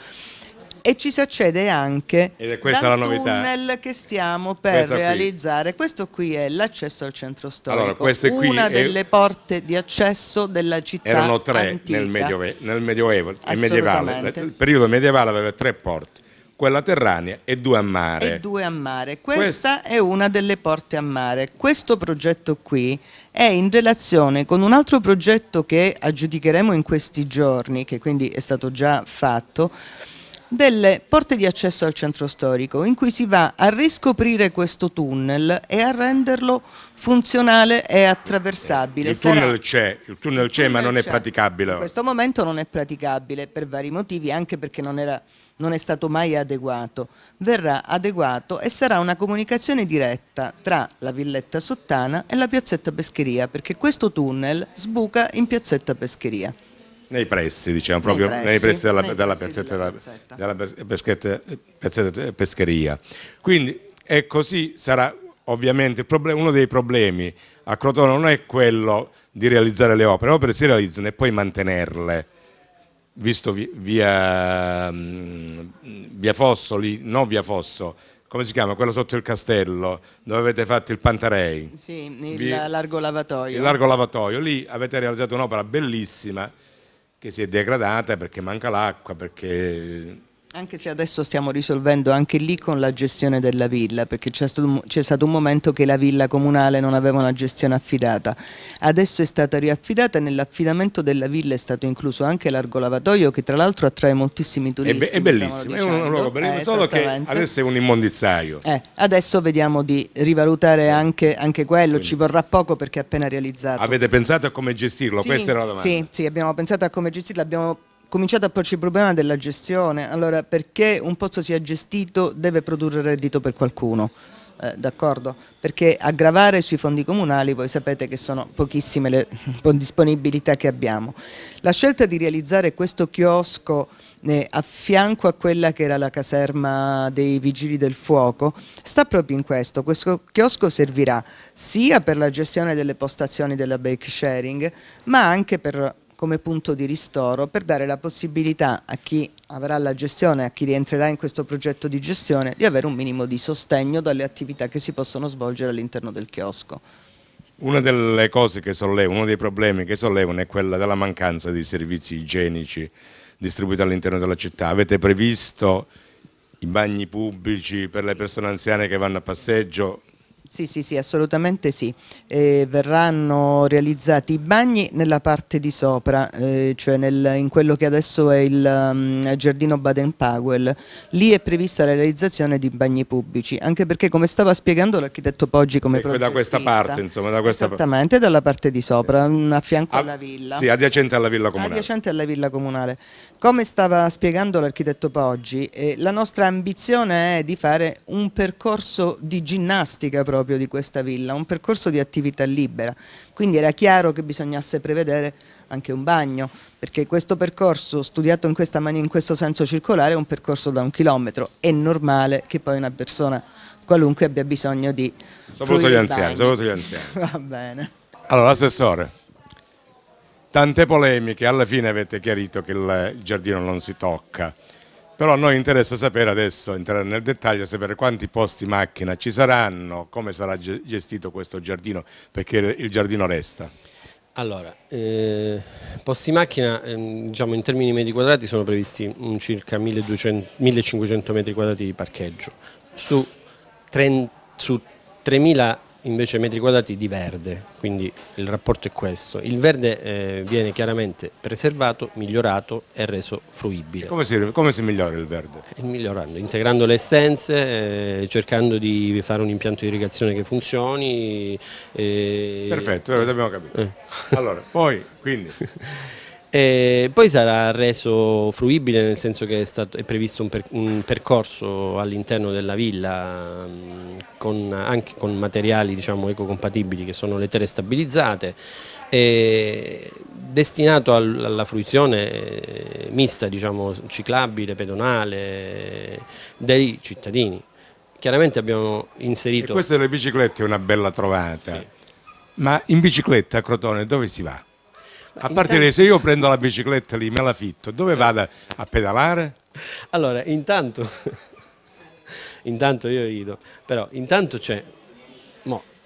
e ci si accede anche Ed è questa la novità. tunnel che stiamo per Questa qui. realizzare. Questo qui è l'accesso al centro storico, Allora, queste qui una è- delle porte di accesso della città Erano tre antica. nel, Mediove- nel Medioevo, medievale. Il periodo medievale aveva tre porte, quella terranea e due a mare. e due a mare. Questa è una delle porte a mare. Questo progetto qui è in relazione con un altro progetto che aggiudicheremo in questi giorni, che quindi è stato già fatto, delle porte di accesso al centro storico in cui si va a riscoprire questo tunnel e a renderlo funzionale e attraversabile. Il tunnel c'è, ma non è praticabile. In questo momento non è praticabile per vari motivi, anche perché non, era, non è stato mai adeguato. Verrà adeguato e sarà una comunicazione diretta tra la Villetta Sottana e la Piazzetta Pescheria, perché questo tunnel sbuca in Piazzetta Pescheria nei pressi, diciamo, proprio nei pressi, della, pescheria. Quindi e così sarà ovviamente uno dei problemi a Crotone non è quello di realizzare le opere, le opere si realizzano e poi mantenerle. Visto via, mm, via Fosso, lì, via Fosso, come si chiama? Quello sotto il castello, dove avete fatto il Pantarei. Sì, il largo lavatoio. Il largo lavatoio, lì avete realizzato un'opera bellissima, che si è degradata perché manca l'acqua, perché anche se adesso stiamo risolvendo anche lì con la gestione della villa, perché c'è stato, un momento che la villa comunale non aveva una gestione affidata. Adesso è stata riaffidata e nell'affidamento della villa è stato incluso anche l'argo lavatoio che tra l'altro attrae moltissimi turisti. È, be è bellissimo, è un luogo bellissimo, eh, solo che adesso è un immondizzaio. Eh, adesso vediamo di rivalutare anche, anche quello, Quindi. ci vorrà poco perché è appena realizzato. Avete pensato a come gestirlo? Sì, Questa era la domanda. Sì, sì, abbiamo pensato a come gestirlo, abbiamo cominciato a porci il problema della gestione, allora perché un pozzo sia gestito deve produrre reddito per qualcuno. Eh, d'accordo? Perché aggravare sui fondi comunali voi sapete che sono pochissime le disponibilità che abbiamo. La scelta di realizzare questo chiosco eh, a fianco a quella che era la caserma dei Vigili del Fuoco sta proprio in questo. Questo chiosco servirà sia per la gestione delle postazioni della bake sharing ma anche per come punto di ristoro per dare la possibilità a chi avrà la gestione, a chi rientrerà in questo progetto di gestione, di avere un minimo di sostegno dalle attività che si possono svolgere all'interno del chiosco. Una delle cose che sollevano, uno dei problemi che sollevano è quella della mancanza di servizi igienici distribuiti all'interno della città. Avete previsto i bagni pubblici per le persone anziane che vanno a passeggio? Sì, sì, sì, assolutamente sì. Eh, verranno realizzati i bagni nella parte di sopra, eh, cioè nel, in quello che adesso è il um, giardino Baden-Powell. Lì è prevista la realizzazione di bagni pubblici, anche perché come stava spiegando l'architetto Poggi come eh, progettista... Da questa parte, insomma, da questa Esattamente, dalla parte di sopra, a fianco a, alla villa. Sì, adiacente alla villa comunale. Adiacente alla villa comunale. Come stava spiegando l'architetto Poggi, eh, la nostra ambizione è di fare un percorso di ginnastica proprio proprio di questa villa, un percorso di attività libera, quindi era chiaro che bisognasse prevedere anche un bagno, perché questo percorso studiato in, questa in questo senso circolare è un percorso da un chilometro, è normale che poi una persona qualunque abbia bisogno di... Soprattutto gli anziani, soprattutto gli anziani. Va bene. Allora, assessore, tante polemiche, alla fine avete chiarito che il giardino non si tocca. Però a noi interessa sapere adesso, entrare nel dettaglio, sapere quanti posti macchina ci saranno, come sarà gestito questo giardino, perché il giardino resta. Allora, eh, posti macchina eh, diciamo in termini metri quadrati sono previsti circa 1200, 1500 metri quadrati di parcheggio su, 30, su 3000 invece metri quadrati di verde, quindi il rapporto è questo. Il verde eh, viene chiaramente preservato, migliorato e reso fruibile. Come si, come si migliora il verde? Eh, migliorando, integrando le essenze, eh, cercando di fare un impianto di irrigazione che funzioni. Eh, Perfetto, abbiamo capito. Eh. Allora, poi quindi... E eh, poi sarà reso fruibile nel senso che è, stato, è previsto un, per, un percorso all'interno della villa mm, con, anche con materiali diciamo, ecocompatibili che sono le terre stabilizzate destinato alla fruizione eh, mista, diciamo, ciclabile, pedonale, dei cittadini. Chiaramente abbiamo inserito... E queste le biciclette è una bella trovata, sì. ma in bicicletta a Crotone dove si va? A parte lei, se io prendo la bicicletta lì, me la fitto, dove vado a pedalare? Allora, intanto, intanto io rido, però intanto c'è,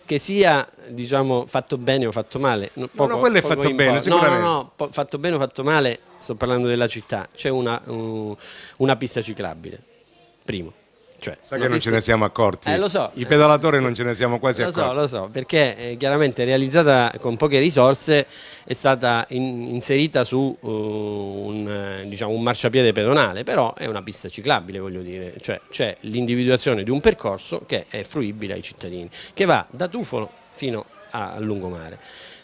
che sia diciamo, fatto bene o fatto male, poco, no, no, quello è fatto bene, no, no, no, fatto bene o fatto male, sto parlando della città, c'è una, una pista ciclabile, primo. Cioè, Sai che non ce ne siamo accorti. Eh, lo so. I pedalatori non ce ne siamo quasi lo accorti. Lo so, lo so, perché eh, chiaramente realizzata con poche risorse è stata in, inserita su uh, un, eh, diciamo, un, marciapiede pedonale, però è una pista ciclabile, voglio dire. Cioè c'è l'individuazione di un percorso che è fruibile ai cittadini, che va da Tufolo fino a lungomare.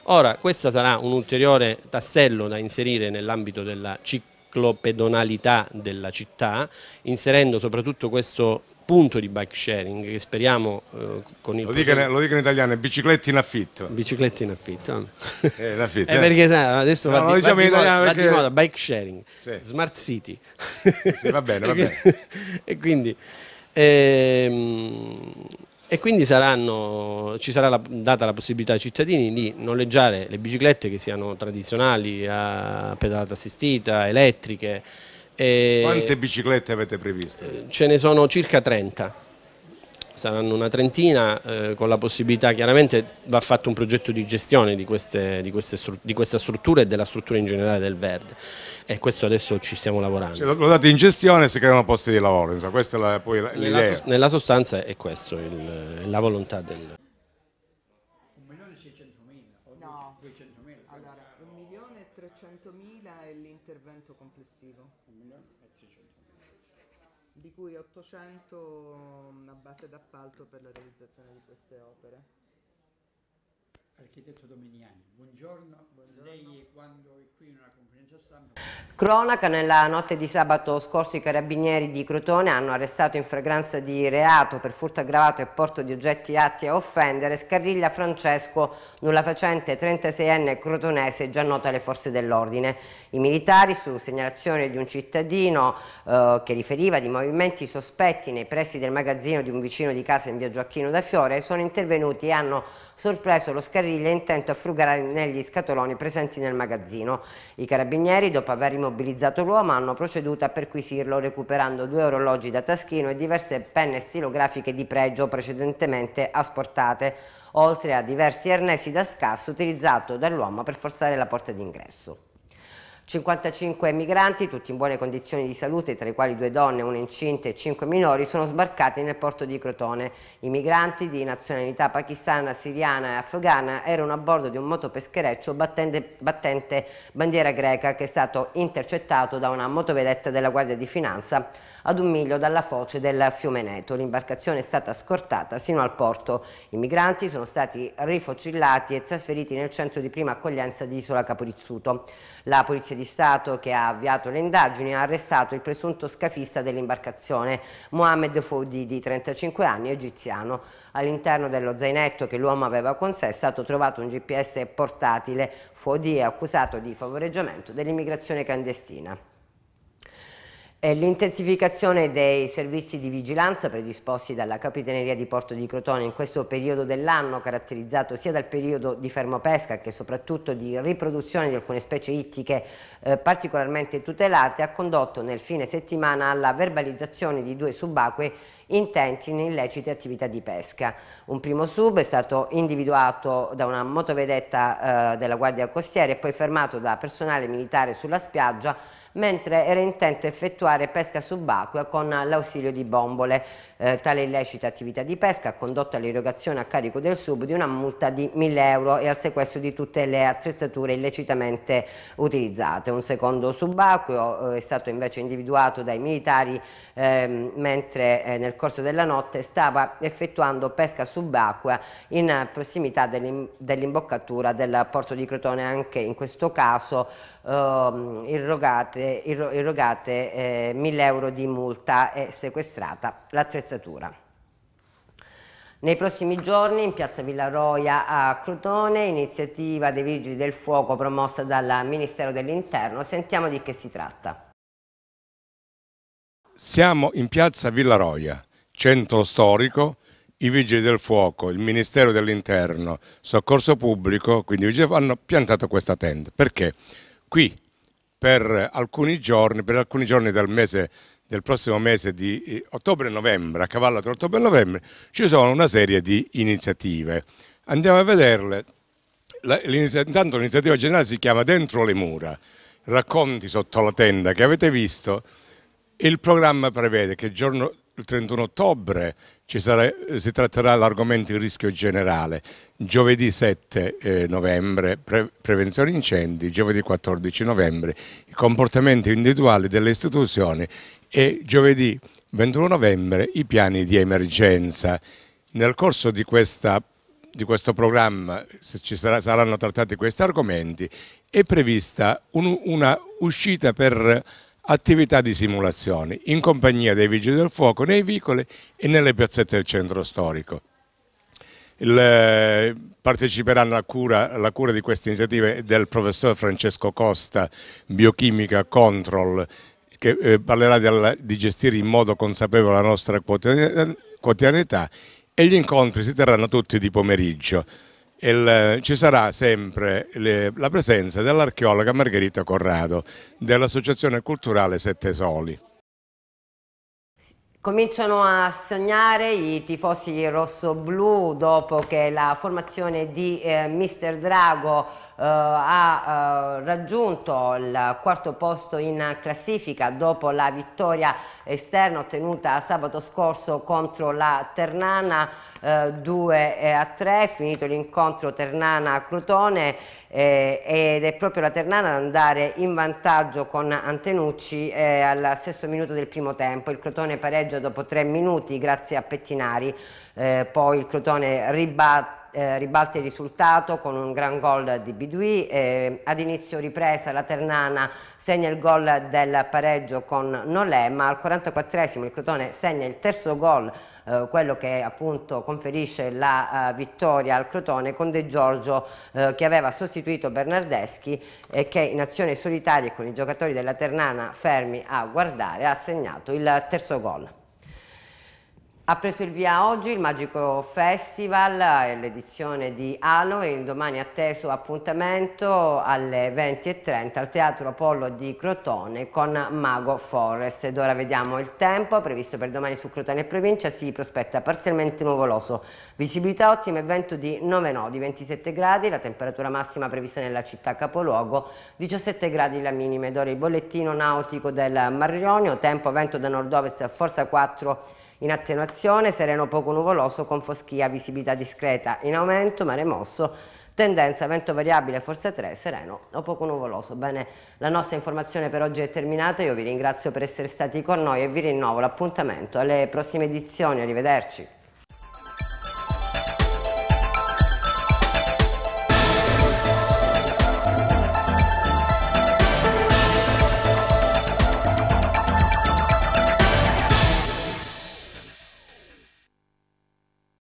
Ora, questo sarà un ulteriore tassello da inserire nell'ambito della città ciclopedonalità della città, inserendo soprattutto questo punto di bike sharing che speriamo eh, con il... Lo dica, in, lo dica in italiano, bicicletti in affitto. Bicicletti in affitto. Eh, affitto eh. eh. perché sa, adesso no, va, di, diciamo va, di moda, perché... va, di, moda, bike sharing, sì. smart city. Sì, va bene, va bene. e quindi... Ehm, e quindi saranno, ci sarà la, data la possibilità ai cittadini di noleggiare le biciclette che siano tradizionali, a pedalata assistita, elettriche. Quante biciclette avete previsto? Ce ne sono circa 30 saranno una trentina, eh, con la possibilità chiaramente va fatto un progetto di gestione di, queste, di, queste, di, questa struttura e della struttura in generale del verde e questo adesso ci stiamo lavorando. Se lo date in gestione si creano posti di lavoro, questa è la, poi l'idea. Nella, nella, sostanza è questo, il, la volontà del... cui 800 mm, a base d'appalto per la realizzazione di queste opere. Architetto Domeniani, buongiorno. buongiorno. Lei quando è qui in una conferenza stampa... Cronaca, nella notte di sabato scorso i carabinieri di Crotone hanno arrestato in fragranza di reato per furto aggravato e porto di oggetti atti a offendere Scarriglia Francesco, nulla facente 36enne crotonese già nota alle forze dell'ordine. I militari, su segnalazione di un cittadino eh, che riferiva di movimenti sospetti nei pressi del magazzino di un vicino di casa in via Gioacchino da Fiore, sono intervenuti e hanno sorpreso lo scarriglia intento a frugare negli scatoloni presenti nel magazzino. I carabinieri, dopo aver immobilizzato l'uomo, hanno proceduto a perquisirlo recuperando due orologi da taschino e diverse penne stilografiche di pregio precedentemente asportate, oltre a diversi arnesi da scasso utilizzato dall'uomo per forzare la porta d'ingresso. 55 migranti, tutti in buone condizioni di salute, tra i quali due donne, una incinta e cinque minori, sono sbarcati nel porto di Crotone. I migranti di nazionalità pakistana, siriana e afghana erano a bordo di un motopeschereccio battente, battente bandiera greca che è stato intercettato da una motovedetta della Guardia di Finanza ad un miglio dalla foce del fiume Neto. L'imbarcazione è stata scortata sino al porto. I migranti sono stati rifocillati e trasferiti nel centro di prima accoglienza di Isola Caporizzuto. La polizia Servizio di Stato che ha avviato le indagini ha arrestato il presunto scafista dell'imbarcazione Mohamed Foudi di 35 anni, egiziano. All'interno dello zainetto che l'uomo aveva con sé è stato trovato un GPS portatile. Foudi è accusato di favoreggiamento dell'immigrazione clandestina. Eh, l'intensificazione dei servizi di vigilanza predisposti dalla Capitaneria di Porto di Crotone in questo periodo dell'anno, caratterizzato sia dal periodo di fermo pesca che soprattutto di riproduzione di alcune specie ittiche eh, particolarmente tutelate, ha condotto nel fine settimana alla verbalizzazione di due subacquei intenti in illecite attività di pesca. Un primo sub è stato individuato da una motovedetta eh, della Guardia Costiera e poi fermato da personale militare sulla spiaggia mentre era intento effettuare pesca subacquea con l'ausilio di bombole. Eh, tale illecita attività di pesca ha condotto all'irrogazione a carico del sub di una multa di 1000 euro e al sequestro di tutte le attrezzature illecitamente utilizzate. Un secondo subacqueo eh, è stato invece individuato dai militari ehm, eh, mentre nel corso della notte stava effettuando pesca subacquea in prossimità dell'imboccatura del porto di Crotone, anche in questo caso ehm, irrogate erogate eh, 1000 eh, euro di multa e sequestrata l'attrezzatura. Nei prossimi giorni in piazza Villaroia a Crotone, iniziativa dei Vigili del Fuoco promossa dal Ministero dell'Interno, sentiamo di che si tratta. Siamo in piazza Villaroia, centro storico, i Vigili del Fuoco, il Ministero dell'Interno, Soccorso Pubblico, quindi hanno piantato questa tenda. Perché? Qui per alcuni giorni, per alcuni giorni del mese del prossimo mese di eh, ottobre novembre, a cavallo tra ottobre e novembre, ci sono una serie di iniziative. Andiamo a vederle. Intanto l'iniziativa generale si chiama Dentro le mura, racconti sotto la tenda che avete visto. Il programma prevede che il giorno il 31 ottobre sarà, eh, si tratterà l'argomento il rischio generale giovedì 7 eh, novembre pre prevenzione incendi, giovedì 14 novembre i comportamenti individuali delle istituzioni e giovedì 21 novembre i piani di emergenza. Nel corso di, questa, di questo programma se ci sarà, saranno trattati questi argomenti, è prevista un, una uscita per attività di simulazione in compagnia dei Vigili del Fuoco nei vicoli e nelle piazzette del centro storico. Il, eh, parteciperanno alla cura, alla cura di queste iniziative del professor Francesco Costa, biochimica Control, che eh, parlerà della, di gestire in modo consapevole la nostra quotidianità e gli incontri si terranno tutti di pomeriggio. Il, eh, ci sarà sempre le, la presenza dell'archeologa Margherita Corrado dell'Associazione Culturale Sette Soli. Cominciano a sognare i tifosi rosso-blu dopo che la formazione di eh, Mister Drago eh, ha eh, raggiunto il quarto posto in classifica dopo la vittoria esterna ottenuta sabato scorso contro la Ternana eh, 2 eh, a 3, finito l'incontro Ternana-Crotone eh, ed è proprio la Ternana ad andare in vantaggio con Antenucci eh, al sesto minuto del primo tempo, il Crotone pareggia dopo tre minuti grazie a Pettinari, eh, poi il Crotone ribatte eh, ribalta il risultato con un gran gol di Bidui, eh, ad inizio ripresa la Ternana segna il gol del pareggio con Nolè, ma al 44esimo il Crotone segna il terzo gol eh, quello che appunto conferisce la uh, vittoria al Crotone con De Giorgio eh, che aveva sostituito Bernardeschi e che in azione solitaria con i giocatori della Ternana fermi a guardare ha segnato il terzo gol. Ha preso il via oggi il Magico Festival, eh, l'edizione di Halo e il domani atteso appuntamento alle 20.30 al Teatro Apollo di Crotone con Mago Forest. Ed ora vediamo il tempo previsto per domani su Crotone e provincia. Si prospetta parzialmente nuvoloso, visibilità ottima e vento di 9 nodi, 27 gradi, la temperatura massima prevista nella città capoluogo, 17 gradi la minima. Ed ora il bollettino nautico del Marionio, tempo vento da nord-ovest a forza 4 in attenuazione sereno poco nuvoloso con foschia, visibilità discreta. In aumento mare mosso, tendenza vento variabile forse 3, sereno o poco nuvoloso. Bene, la nostra informazione per oggi è terminata. Io vi ringrazio per essere stati con noi e vi rinnovo l'appuntamento alle prossime edizioni. Arrivederci.